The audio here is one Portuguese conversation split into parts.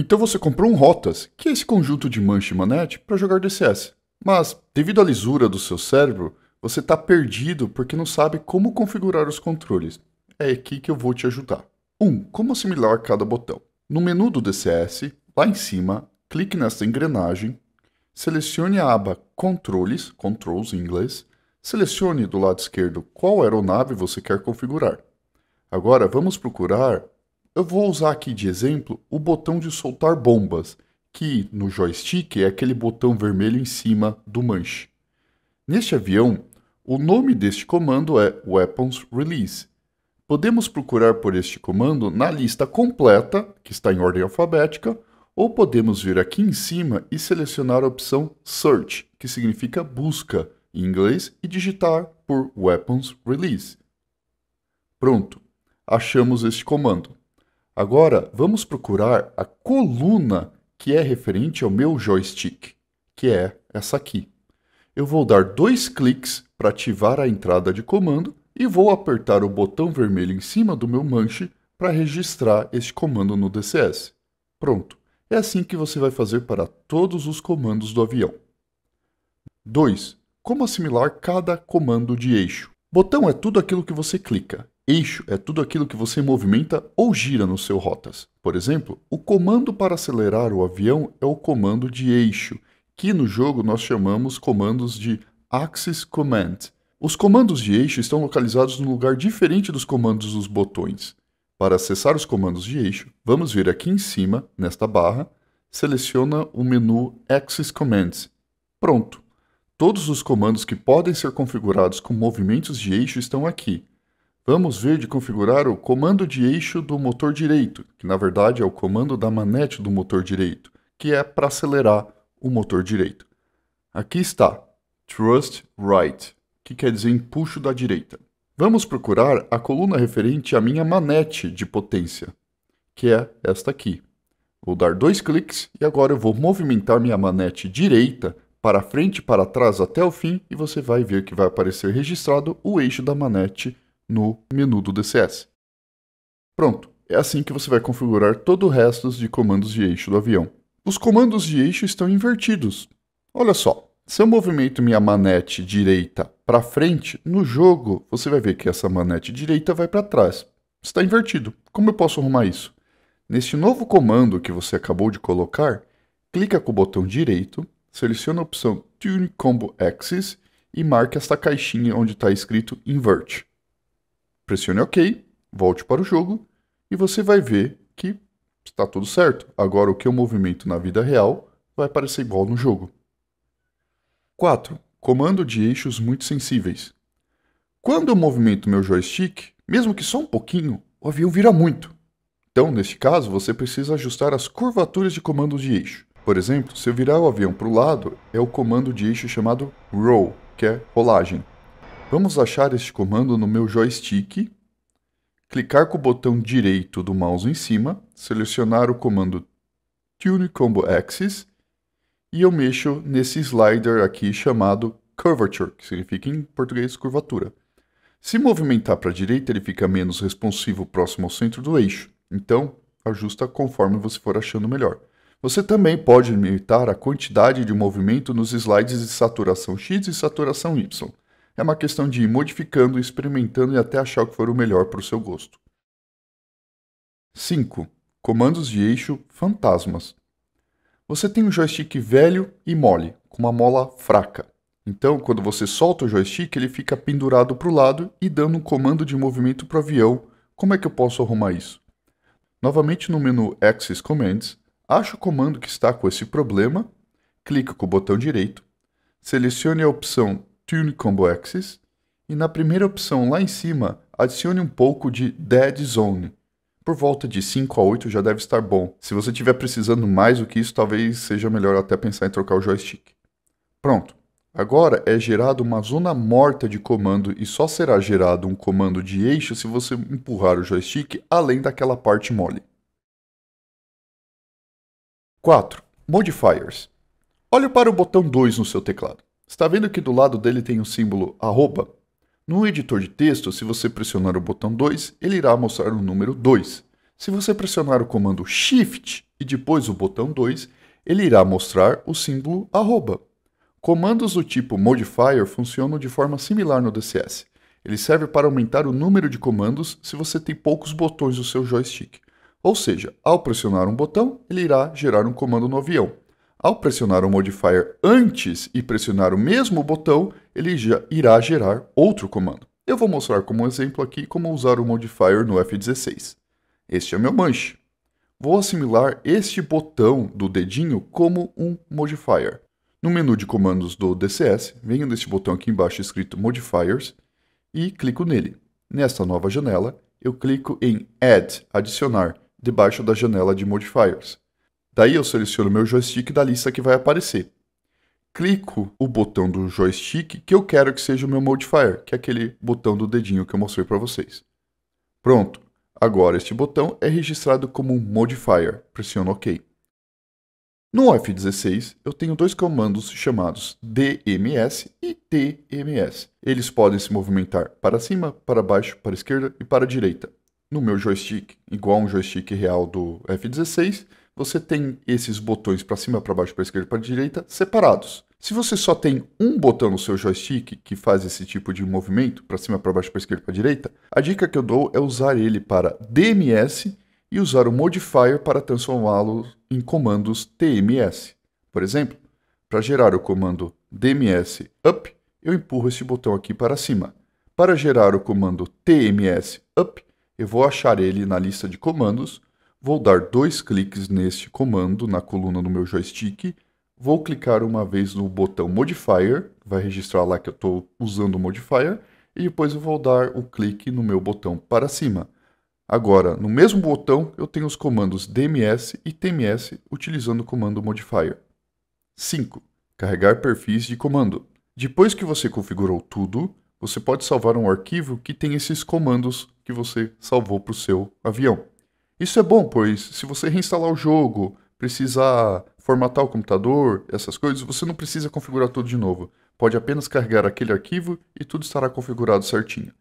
Então você comprou um Rotas, que é esse conjunto de mancha e manete, para jogar DCS. Mas, devido à lisura do seu cérebro, você está perdido porque não sabe como configurar os controles. É aqui que eu vou te ajudar. 1. Um, como assimilar cada botão? No menu do DCS, lá em cima, clique nesta engrenagem, selecione a aba Controles, Controls em inglês, selecione do lado esquerdo qual aeronave você quer configurar. Agora vamos procurar eu vou usar aqui de exemplo o botão de soltar bombas, que no joystick é aquele botão vermelho em cima do manche. Neste avião, o nome deste comando é Weapons Release. Podemos procurar por este comando na lista completa, que está em ordem alfabética, ou podemos vir aqui em cima e selecionar a opção Search, que significa busca em inglês, e digitar por Weapons Release. Pronto, achamos este comando. Agora, vamos procurar a coluna que é referente ao meu joystick, que é essa aqui. Eu vou dar dois cliques para ativar a entrada de comando e vou apertar o botão vermelho em cima do meu manche para registrar este comando no DCS. Pronto. É assim que você vai fazer para todos os comandos do avião. 2. Como assimilar cada comando de eixo? Botão é tudo aquilo que você clica. Eixo é tudo aquilo que você movimenta ou gira no seu rotas. Por exemplo, o comando para acelerar o avião é o comando de eixo, que no jogo nós chamamos comandos de Axis Command. Os comandos de eixo estão localizados num lugar diferente dos comandos dos botões. Para acessar os comandos de eixo, vamos vir aqui em cima, nesta barra, seleciona o menu Axis Commands. Pronto! Todos os comandos que podem ser configurados com movimentos de eixo estão aqui. Vamos ver de configurar o comando de eixo do motor direito, que na verdade é o comando da manete do motor direito, que é para acelerar o motor direito. Aqui está, thrust right, que quer dizer empuxo da direita. Vamos procurar a coluna referente à minha manete de potência, que é esta aqui. Vou dar dois cliques e agora eu vou movimentar minha manete direita para frente e para trás até o fim e você vai ver que vai aparecer registrado o eixo da manete direita no menu do DCS. Pronto, é assim que você vai configurar todo o resto de comandos de eixo do avião. Os comandos de eixo estão invertidos. Olha só, se eu movimento minha manete direita para frente, no jogo você vai ver que essa manete direita vai para trás. Está invertido. Como eu posso arrumar isso? Neste novo comando que você acabou de colocar, clica com o botão direito, seleciona a opção Tune Combo Axis e marque esta caixinha onde está escrito Invert pressione OK, volte para o jogo e você vai ver que está tudo certo. Agora, o que eu o movimento na vida real vai parecer igual no jogo. 4. Comando de eixos muito sensíveis. Quando eu movimento meu joystick, mesmo que só um pouquinho, o avião vira muito. Então, neste caso, você precisa ajustar as curvaturas de comando de eixo. Por exemplo, se eu virar o avião para o lado, é o comando de eixo chamado roll, que é rolagem. Vamos achar este comando no meu joystick, clicar com o botão direito do mouse em cima, selecionar o comando Tune Combo Axis e eu mexo nesse slider aqui chamado Curvature, que significa em português curvatura. Se movimentar para a direita, ele fica menos responsivo próximo ao centro do eixo, então ajusta conforme você for achando melhor. Você também pode limitar a quantidade de movimento nos slides de saturação X e saturação Y. É uma questão de ir modificando, experimentando e até achar o que for o melhor para o seu gosto. 5. Comandos de eixo fantasmas. Você tem um joystick velho e mole, com uma mola fraca. Então, quando você solta o joystick, ele fica pendurado para o lado e dando um comando de movimento para o avião. Como é que eu posso arrumar isso? Novamente no menu Access Commands, acho o comando que está com esse problema, clica com o botão direito, selecione a opção Tune Combo Axis e na primeira opção lá em cima adicione um pouco de Dead Zone. Por volta de 5 a 8 já deve estar bom. Se você estiver precisando mais do que isso, talvez seja melhor até pensar em trocar o joystick. Pronto. Agora é gerado uma zona morta de comando e só será gerado um comando de eixo se você empurrar o joystick além daquela parte mole. 4. Modifiers. Olhe para o botão 2 no seu teclado. Está vendo que do lado dele tem um símbolo arroba? No editor de texto, se você pressionar o botão 2, ele irá mostrar o número 2. Se você pressionar o comando Shift e depois o botão 2, ele irá mostrar o símbolo arroba. Comandos do tipo modifier funcionam de forma similar no DCS. Ele serve para aumentar o número de comandos se você tem poucos botões no seu joystick. Ou seja, ao pressionar um botão, ele irá gerar um comando no avião. Ao pressionar o modifier antes e pressionar o mesmo botão, ele já irá gerar outro comando. Eu vou mostrar como exemplo aqui como usar o modifier no F16. Este é meu manche. Vou assimilar este botão do dedinho como um modifier. No menu de comandos do DCS, venho neste botão aqui embaixo escrito Modifiers e clico nele. Nesta nova janela, eu clico em Add, adicionar, debaixo da janela de Modifiers. Daí eu seleciono meu joystick da lista que vai aparecer. Clico o botão do joystick que eu quero que seja o meu modifier, que é aquele botão do dedinho que eu mostrei para vocês. Pronto, agora este botão é registrado como um modifier. Pressiono OK. No F16, eu tenho dois comandos chamados DMS e TMS. Eles podem se movimentar para cima, para baixo, para esquerda e para direita. No meu joystick, igual a um joystick real do F16, você tem esses botões para cima, para baixo, para esquerda, para direita separados. Se você só tem um botão no seu joystick que faz esse tipo de movimento, para cima, para baixo, para esquerda, para direita, a dica que eu dou é usar ele para DMS e usar o modifier para transformá-lo em comandos TMS. Por exemplo, para gerar o comando DMS up, eu empurro este botão aqui para cima. Para gerar o comando TMS up, eu vou achar ele na lista de comandos Vou dar dois cliques neste comando na coluna do meu joystick, vou clicar uma vez no botão Modifier, vai registrar lá que eu estou usando o Modifier, e depois eu vou dar o clique no meu botão para cima. Agora, no mesmo botão, eu tenho os comandos DMS e TMS utilizando o comando Modifier. 5. Carregar perfis de comando. Depois que você configurou tudo, você pode salvar um arquivo que tem esses comandos que você salvou para o seu avião. Isso é bom, pois se você reinstalar o jogo, precisar formatar o computador, essas coisas, você não precisa configurar tudo de novo. Pode apenas carregar aquele arquivo e tudo estará configurado certinho.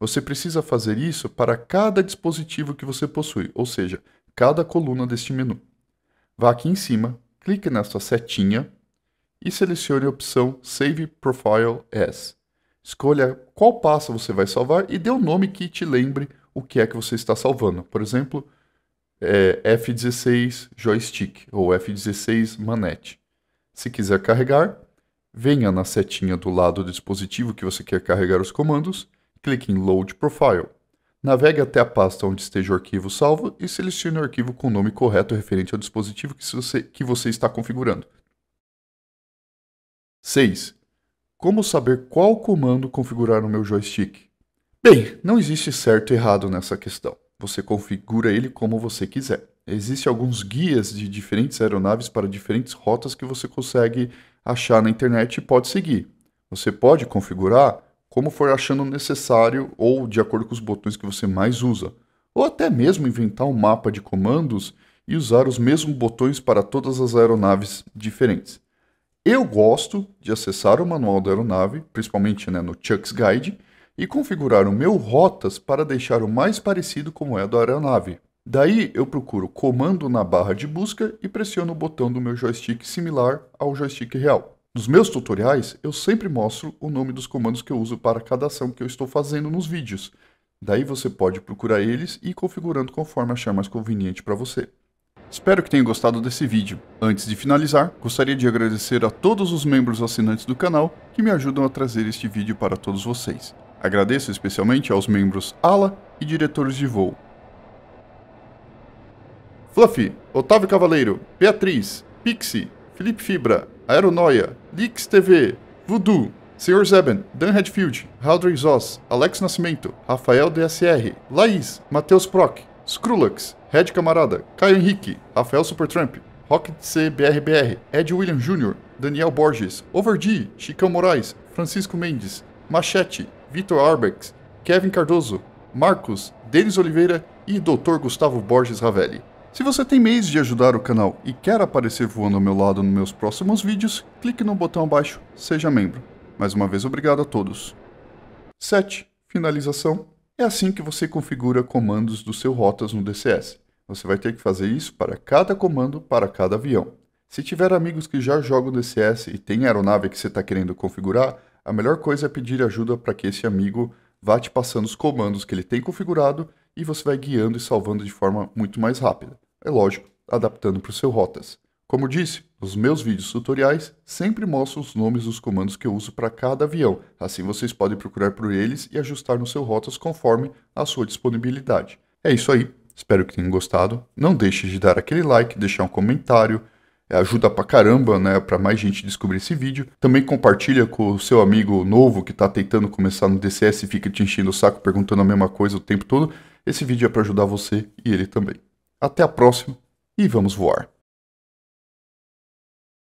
Você precisa fazer isso para cada dispositivo que você possui, ou seja, cada coluna deste menu. Vá aqui em cima, clique nesta setinha e selecione a opção Save Profile As. Escolha qual pasta você vai salvar e dê o um nome que te lembre o que é que você está salvando. Por exemplo, é, F16 joystick ou F16 manete. Se quiser carregar, venha na setinha do lado do dispositivo que você quer carregar os comandos, clique em Load Profile. Navegue até a pasta onde esteja o arquivo salvo e selecione o arquivo com o nome correto referente ao dispositivo que você, que você está configurando. 6. Como saber qual comando configurar no meu joystick? Bem, não existe certo e errado nessa questão. Você configura ele como você quiser. Existem alguns guias de diferentes aeronaves para diferentes rotas que você consegue achar na internet e pode seguir. Você pode configurar como for achando necessário ou de acordo com os botões que você mais usa. Ou até mesmo inventar um mapa de comandos e usar os mesmos botões para todas as aeronaves diferentes. Eu gosto de acessar o manual da aeronave, principalmente né, no Chuck's Guide, e configurar o meu rotas para deixar o mais parecido com é da aeronave. Daí eu procuro comando na barra de busca e pressiono o botão do meu joystick similar ao joystick real. Nos meus tutoriais, eu sempre mostro o nome dos comandos que eu uso para cada ação que eu estou fazendo nos vídeos. Daí você pode procurar eles e ir configurando conforme achar mais conveniente para você. Espero que tenham gostado desse vídeo. Antes de finalizar, gostaria de agradecer a todos os membros assinantes do canal que me ajudam a trazer este vídeo para todos vocês. Agradeço especialmente aos membros ala e diretores de voo. Fluffy, Otávio Cavaleiro, Beatriz, Pixie, Felipe Fibra, Aeronoia, Lix TV, Voodoo, Sr. Zeben, Dan Redfield, Haldre Zoss, Alex Nascimento, Rafael DSR, Laís, Matheus Proc, Skrulax, Red Camarada, Caio Henrique, Rafael Supertramp, Rocket CBRBR, Ed William Jr., Daniel Borges, Overdi, Chicão Moraes, Francisco Mendes, Machete, Vitor Arbex, Kevin Cardoso, Marcos, Denis Oliveira e Dr. Gustavo Borges Ravelli. Se você tem meios de ajudar o canal e quer aparecer voando ao meu lado nos meus próximos vídeos, clique no botão abaixo Seja Membro. Mais uma vez, obrigado a todos. 7. Finalização. É assim que você configura comandos do seu Rotas no DCS. Você vai ter que fazer isso para cada comando, para cada avião. Se tiver amigos que já jogam DCS e tem aeronave que você está querendo configurar, a melhor coisa é pedir ajuda para que esse amigo vá te passando os comandos que ele tem configurado e você vai guiando e salvando de forma muito mais rápida. É lógico, adaptando para o seu rotas. Como disse, nos meus vídeos tutoriais sempre mostro os nomes dos comandos que eu uso para cada avião, assim vocês podem procurar por eles e ajustar no seu rotas conforme a sua disponibilidade. É isso aí, espero que tenham gostado. Não deixe de dar aquele like, deixar um comentário, ajuda pra caramba, né, pra mais gente descobrir esse vídeo. Também compartilha com o seu amigo novo que tá tentando começar no DCS e fica te enchendo o saco perguntando a mesma coisa o tempo todo. Esse vídeo é para ajudar você e ele também. Até a próxima e vamos voar!